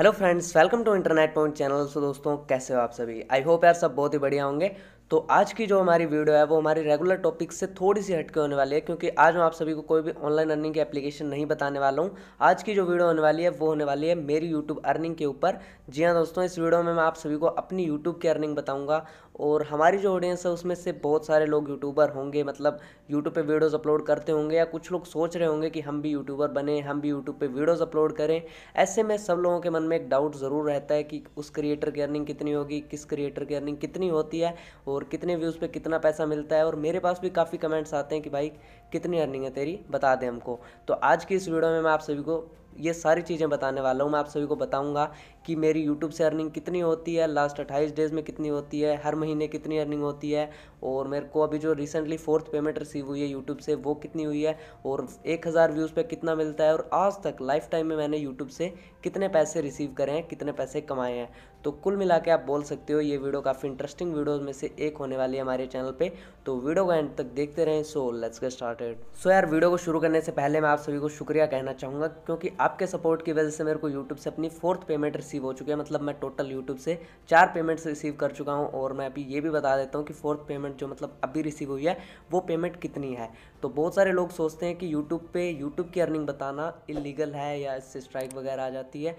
hello friends welcome to internet point channel so दोस्तों कैसे हो आप सभी आई होप यार सब बहुत ही बढ़िया होंगे तो आज की जो हमारी वीडियो है वो हमारी रेगुलर टॉपिक से थोड़ी सी हटके होने वाली है क्योंकि आज मैं आप सभी को कोई भी ऑनलाइन अर्निंग की एप्लीकेशन नहीं बताने वाला हूँ आज की जो वीडियो होने वाली है वो होने वाली है मेरी यूट्यूब अर्निंग के ऊपर जी हाँ दोस्तों इस वीडियो में मैं आप सभी को अपनी यूट्यूब की अर्निंग बताऊँगा और हमारी जो ऑडियंस है उसमें से बहुत सारे लोग यूट्यूबर होंगे मतलब यूट्यूब पर वीडियोज़ अपलोड करते होंगे या कुछ लोग सोच रहे होंगे कि हम भी यूट्यूबर बने हम भी यूट्यूब पर वीडियोज़ अपलोड करें ऐसे में सब लोगों के मन में एक डाउट ज़रूर रहता है कि उस क्रिएटर की अर्निंग कितनी होगी किस क्रिएटर की अर्निंग कितनी होती है और और कितने व्यूज़ पे कितना पैसा मिलता है और मेरे पास भी काफ़ी कमेंट्स आते हैं कि भाई कितनी अर्निंग है तेरी बता दें हमको तो आज की इस वीडियो में मैं आप सभी को ये सारी चीज़ें बताने वाला हूँ मैं आप सभी को बताऊँगा कि मेरी यूट्यूब से अर्निंग कितनी होती है लास्ट अट्ठाईस डेज़ में कितनी होती है हर महीने कितनी अर्निंग होती है और मेरे को अभी जो रिसेंटली फोर्थ पेमेंट रिसीव हुई है यूट्यूब से वो कितनी हुई है और एक हज़ार व्यूज़ पर कितना मिलता है और आज तक लाइफ टाइम में मैंने यूट्यूब से कितने पैसे रिसीव करे हैं कितने पैसे कमाए हैं तो कुल मिला के आप बोल सकते हो ये वीडियो काफ़ी इंटरेस्टिंग वीडियोज़ में से एक होने वाली है हमारे चैनल पर तो वीडियो को एंड तक देखते रहें so let's get started so यार वीडियो को शुरू करने से पहले मैं आप सभी को शुक्रिया कहना चाहूँगा क्योंकि आपके सपोर्ट की वजह से मेरे को यूट्यूब से अपनी फोर्थ पेमेंट रिसीव हो चुकी है मतलब मैं टोटल यूट्यूब से चार पेमेंट्स रिसीव कर चुका हूँ और मैं अभी ये भी बता देता हूँ कि फोर्थ पेमेंट जो मतलब अभी रिसीव हुई है वो पेमेंट कितनी है तो बहुत सारे लोग सोचते हैं कि यूट्यूब पर यूट्यूब की अर्निंग बताना इलीगल है या इससे स्ट्राइक वगैरह आ जाती है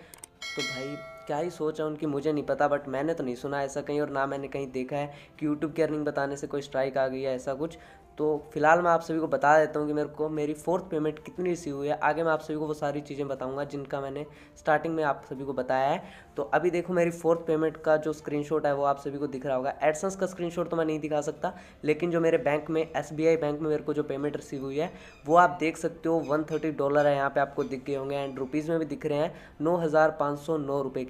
तो भाई क्या ही सोचा उनकी मुझे नहीं पता बट मैंने तो नहीं सुना ऐसा कहीं और ना मैंने कहीं देखा है कि यूट्यूब की अर्निंग बताने से कोई स्ट्राइक आ गई है ऐसा कुछ तो फिलहाल मैं आप सभी को बता देता हूँ कि मेरे को मेरी फोर्थ पेमेंट कितनी रिसीव हुई है आगे मैं आप सभी को वो सारी चीज़ें बताऊँगा जिनका मैंने स्टार्टिंग में आप सभी को बताया है तो अभी देखो मेरी फोर्थ पेमेंट का जो स्क्रीनशॉट है वो आप सभी को दिख रहा होगा एडसन्स का स्क्रीनशॉट तो मैं नहीं दिखा सकता लेकिन जो मेरे बैंक में एस बैंक में मेरे को जो पेमेंट रिसीव हुई है वो आप देख सकते हो वन डॉलर है यहाँ पर आपको दिख गए होंगे एंड रुपीज़ में भी दिख रहे हैं नौ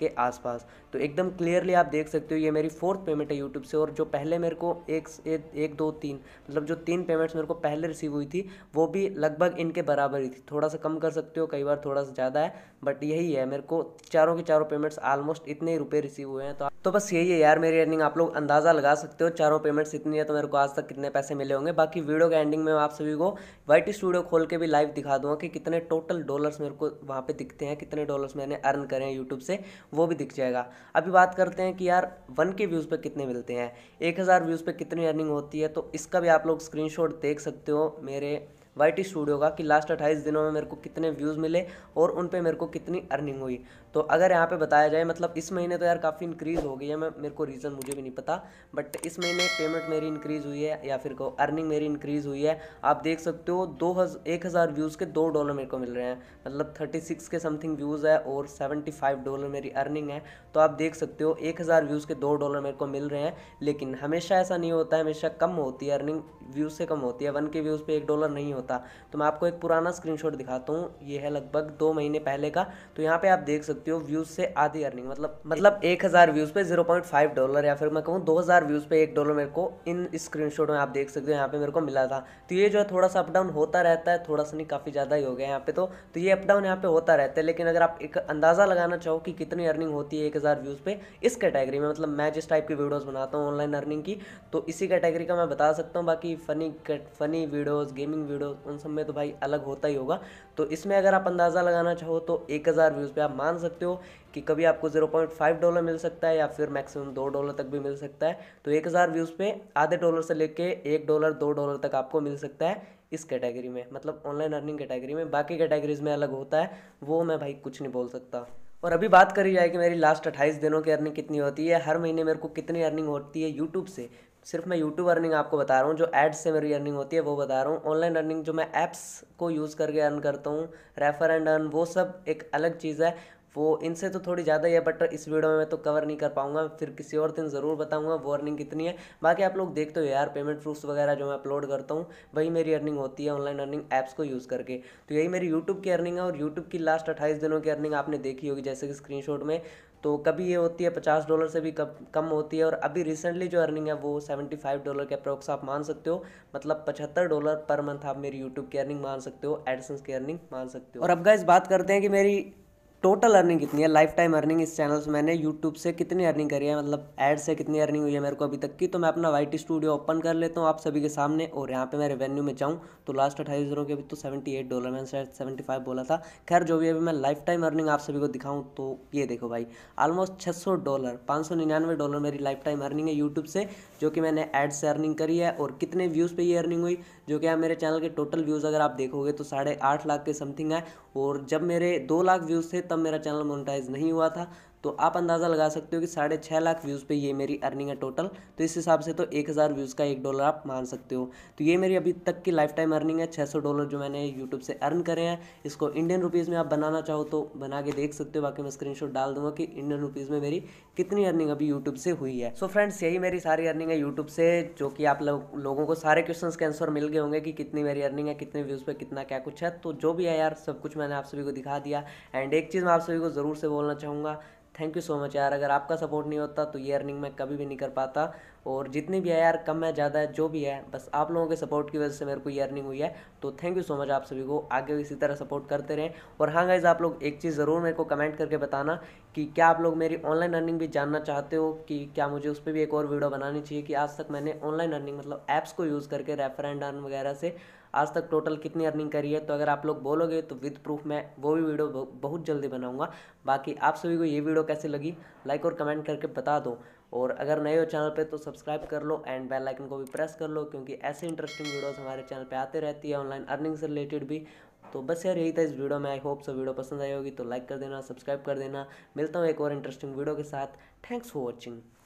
के आसपास तो एकदम क्लियरली आप देख सकते हो ये मेरी फोर्थ पेमेंट है यूट्यूब से और जो पहले मेरे को एक एक, एक दो तीन मतलब जो तीन पेमेंट्स मेरे को पहले रिसीव हुई थी वो भी लगभग इनके बराबर ही थी थोड़ा सा कम कर सकते हो कई बार थोड़ा सा ज़्यादा है बट यही है मेरे को चारों के चारों पेमेंट्स आलमोस्ट इतने रुपये रिसीव हुए हैं तो तो बस यही है यार मेरी अर्निंग आप लोग अंदाज़ा लगा सकते हो चारों पेमेंट्स इतनी है तो मेरे को आज तक कितने पैसे मिले होंगे बाकी वीडियो के एंडिंग में आप सभी को वाइट स्टूडियो खोल के भी लाइव दिखा दूंगा कि कितने टोटल डॉलर्स मेरे को वहाँ पे दिखते हैं कितने डॉलर्स मैंने अर्न करे हैं यूट्यूब से वो भी दिख जाएगा अभी बात करते हैं कि यार वन के व्यूज़ पर कितने मिलते हैं एक हज़ार व्यूज़ पर कितनी अर्निंग होती है तो इसका भी आप लोग स्क्रीन देख सकते हो मेरे वाई टी स्टूडियो का कि लास्ट अट्ठाईस दिनों में मेरे को कितने व्यूज़ मिले और उन पर मेरे को कितनी अर्निंग हुई तो अगर यहाँ पर बताया जाए मतलब इस महीने तो यार काफ़ी इंक्रीज़ हो गई है मैं मेरे को रीज़न मुझे भी नहीं पता बट इस महीने पेमेंट मेरी इंक्रीज़ हुई है या फिर को अर्निंग मेरी इंक्रीज़ हुई है आप देख सकते हो दो हज़, एक हज़ार व्यूज़ के दो डॉलर मेरे को मिल रहे हैं मतलब थर्टी सिक्स के समथिंग व्यूज़ है और सेवेंटी फाइव डॉलर मेरी अर्निंग है तो आप देख सकते हो एक हज़ार व्यूज़ के दो डॉलर मेरे को मिल रहे हैं लेकिन हमेशा ऐसा नहीं होता है हमेशा कम होती है अर्निंग व्यूज़ से कम होती है वन के व्यूज़ पर एक डॉलर नहीं होता होता तो मैं आपको एक पुराना स्क्रीनशॉट दिखाता हूँ ये है लगभग दो महीने पहले का तो यहाँ पे आप देख सकते हो व्यूज़ से आधी अर्निंग मतलब मतलब एक हज़ार व्यूज़ पे जीरो पॉइंट फाइव डॉलर या फिर मैं कहूँ दो हज़ार व्यूज़ पे एक डॉलर मेरे को इन स्क्रीन में आप देख सकते हो यहाँ पर मेरे को मिला था तो ये जो है थोड़ा सा अपडाउन होता रहता है थोड़ा सा नहीं काफ़ी ज़्यादा ही हो गया यहाँ पे तो तो ये अपडाउन यहाँ पे होता रहता है लेकिन अगर आप एक अंदाज़ा लगाना चाहो कि कितनी अर्निंग होती है एक हज़ार व्यूज़ पे इस कैटेगरी में मतलब मैं जिस टाइप की वीडियोज़ बनाता हूँ ऑनलाइन अर्निंग की तो इसी कैटेगरी का मैं बता सकता हूँ बाकी funny funny videos gaming video उन सब में तो भाई अलग होता ही होगा तो इसमें अगर आप अंदाज़ा लगाना चाहो तो एक हज़ार व्यूज़ पे आप मान सकते हो कि कभी आपको जीरो पॉइंट फाइव डॉलर मिल सकता है या फिर मैक्सिमम दो डॉलर तक भी मिल सकता है तो एक हज़ार व्यूज़ पे आधे डॉलर से लेके एक डॉलर दो डॉलर तक आपको मिल सकता है इस कैटेगरी में मतलब ऑनलाइन अर्निंग कैटेगरी में बाकी कैटेगरीज में अलग होता है वो मैं भाई कुछ नहीं बोल सकता और अभी बात करी जाए कि मेरी लास्ट 28 दिनों की अर्निंग कितनी होती है हर महीने मेरे को कितनी अर्निंग होती है यूट्यूब से सिर्फ मैं यूट्यूब अर्निंग आपको बता रहा हूँ जो एड्स से मेरी अर्निंग होती है वो बता रहा हूँ ऑनलाइन अर्निंग जो मैं ऐप्स को यूज़ करके अर्न करता हूँ रेफर एंड अर्न वो सब एक अलग चीज़ है वो इनसे तो थोड़ी ज़्यादा ही है बट इस वीडियो में मैं तो कवर नहीं कर पाऊँगा फिर किसी और दिन ज़रूर बताऊँगा वो अर्निंग कितनी है बाकी आप लोग देखते हो यार पेमेंट प्रूफ्स वगैरह जो मैं अपलोड करता हूँ वही मेरी अर्निंग होती है ऑनलाइन अर्निंग ऐप्स को यूज़ करके तो यही मेरी यूट्यूब की अर्निंग है और यूट्यूब की लास्ट अट्ठाईस दिनों की अर्निंग आपने देखी होगी जैसे कि स्क्रीनशॉट में तो कभी ये होती है पचास डॉलर से भी कम होती है और अभी रिसेंटली जो अर्निंग है वो सेवेंटी फाइव डॉलर के अप्रोक्स आप मान सकते हो मतलब पचहत्तर डॉलर पर मंथ आप मेरी यूट्यूब की अर्निंग मान सकते हो एडसेंस की अर्निंग मान सकते हो और अब गाइस बात करते हैं कि मेरी टोटल अर्निंग कितनी है लाइफ टाइम अर्निंग इस चैनल से मैंने यूट्यूब से कितनी अर्निंग करी है मतलब एड से कितनी अर्निंग हुई है मेरे को अभी तक की तो मैं अपना वाई स्टूडियो ओपन कर लेता हूँ आप सभी के सामने और यहाँ पे मैं रेवेन्यू में जाऊँ तो लास्ट अठाईस हज़ारों के अभी तो सेवेंटी एट डॉलर मैंने शायद सेवेंटी फाइव बोला था खैर जो भी अभी मैं लाइफ टाइम अर्निंग आप सभी को दिखाऊँ तो ये देखो भाई ऑलमोस्ट छः सौ डॉलर पाँच सौ निन्यानवे डॉलर मेरी लाइफ टाइम अर्निंग है यूट्यूब से जो कि मैंने एड से अर्निंग करी है और कितने व्यूज़ पर ये अर्निंग हुई जो कि मेरे चैनल के टोटल व्यूज़ अगर आप देखोगे तो साढ़े आठ लाख के समथिंग है और जब मेरे दो लाख व्यूज़ थे तब मेरा चैनल मोनिटाइज नहीं हुआ था तो आप अंदाज़ा लगा सकते हो कि साढ़े छः लाख व्यूज़ पे ये मेरी अर्निंग है टोटल तो इस हिसाब से तो एक हज़ार व्यूज़ का एक डॉलर आप मान सकते हो तो ये मेरी अभी तक की लाइफ टाइम अर्निंग है छः सौ डॉलर जो मैंने यूट्यूब से अर्न करे हैं इसको इंडियन रुपीज़ में आप बनाना चाहो तो बना के देख सकते हो बाकी मैं स्क्रीन डाल दूंगा कि इंडियन रुपीज़ में मेरी कितनी अर्निंग अभी यूट्यूब से हुई है सो so फ्रेंड्स यही मेरी सारी अर्निंग है यूट्यूब से जो कि आप लोगों को सारे क्वेश्चन के आंसर मिल गए होंगे कि कितनी मेरी अर्निंग है कितने व्यूज़ पर कितना क्या कुछ है तो जो भी है यार सब कुछ मैंने आप सभी को दिखा दिया एंड एक चीज़ मैं आप सभी को ज़रूर से बोलना चाहूँगा थैंक यू सो मच यार अगर आपका सपोर्ट नहीं होता तो ये अर्निंग मैं कभी भी नहीं कर पाता और जितनी भी है यार कम है ज़्यादा है जो भी है बस आप लोगों के सपोर्ट की वजह से मेरे को ये अर्निंग हुई है तो थैंक यू सो मच आप सभी को आगे इसी तरह सपोर्ट करते रहें और हाँ गाइज़ आप लोग एक चीज़ ज़रूर मेरे को कमेंट करके बताना कि क्या आप लोग मेरी ऑनलाइन अर्निंग भी जानना चाहते हो कि क्या मुझे उस पर भी एक और वीडियो बनानी चाहिए कि आज तक मैंने ऑनलाइन अर्निंग मतलब ऐप्स को यूज़ करके रेफर एंड अर्न वगैरह से आज तक टोटल कितनी अर्निंग करी है तो अगर आप लोग बोलोगे तो विद प्रूफ मैं वो भी वीडियो बहुत जल्दी बनाऊँगा बाकी आप सभी को ये वीडियो कैसे लगी लाइक और कमेंट करके बता दो और अगर नए हो चैनल पे तो सब्सक्राइब कर लो एंड बेल आइकन को भी प्रेस कर लो क्योंकि ऐसे इंटरेस्टिंग वीडियोस हमारे चैनल पे आते रहती है ऑनलाइन अर्निंग से रिलेटेड भी तो बस यार यही था इस वीडियो में आई होप सो वीडियो पसंद आई होगी तो लाइक कर देना सब्सक्राइब कर देना मिलता हूँ एक और इंटरेस्टिंग वीडियो के साथ थैंक्स फॉर वॉचिंग